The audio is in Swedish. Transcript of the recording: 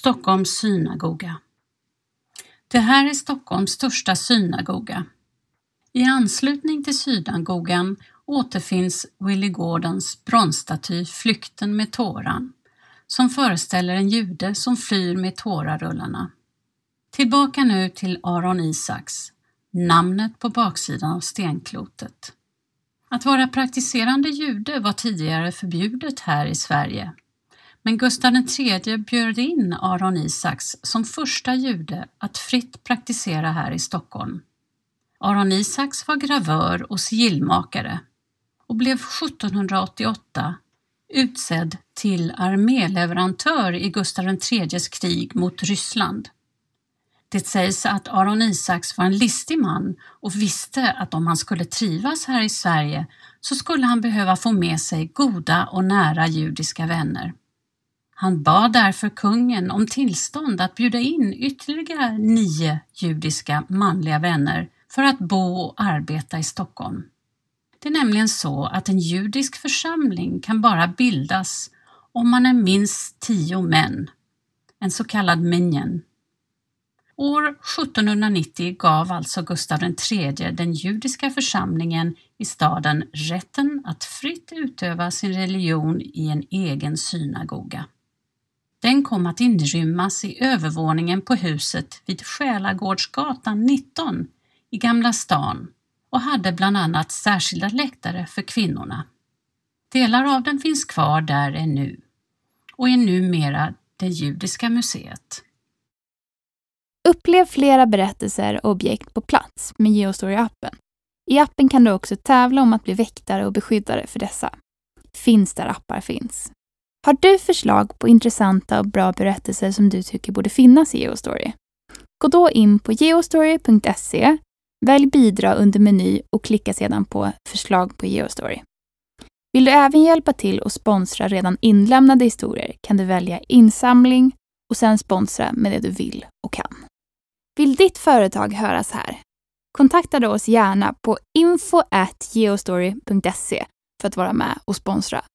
Stockholms synagoga. Det här är Stockholms största synagoga. I anslutning till synagogan återfinns Willy Gordons bronsstaty Flykten med tåran som föreställer en jude som flyr med tårarullarna. Tillbaka nu till Aron Isaks, namnet på baksidan av stenklotet. Att vara praktiserande jude var tidigare förbjudet här i Sverige men Gustav III bjöd in Aron Isaks som första jude att fritt praktisera här i Stockholm. Aron Isaks var gravör och sigillmakare och blev 1788 utsedd till arméleverantör i Gustav IIIs krig mot Ryssland. Det sägs att Aron Isaks var en listig man och visste att om han skulle trivas här i Sverige så skulle han behöva få med sig goda och nära judiska vänner. Han bad därför kungen om tillstånd att bjuda in ytterligare nio judiska manliga vänner för att bo och arbeta i Stockholm. Det är nämligen så att en judisk församling kan bara bildas om man är minst tio män, en så kallad minjen. År 1790 gav alltså Gustav III den judiska församlingen i staden rätten att fritt utöva sin religion i en egen synagoga. Den kom att inrymmas i övervåningen på huset vid Själagårdsgatan 19 i Gamla stan och hade bland annat särskilda läktare för kvinnorna. Delar av den finns kvar där ännu och är numera det judiska museet. Upplev flera berättelser och objekt på plats med Geostory-appen. I appen kan du också tävla om att bli väktare och beskyddare för dessa. Finns där appar finns. Har du förslag på intressanta och bra berättelser som du tycker borde finnas i Geostory? Gå då in på geostory.se, välj bidra under meny och klicka sedan på förslag på Geostory. Vill du även hjälpa till och sponsra redan inlämnade historier kan du välja insamling och sen sponsra med det du vill och kan. Vill ditt företag höras här? Kontakta då oss gärna på info.geostory.se för att vara med och sponsra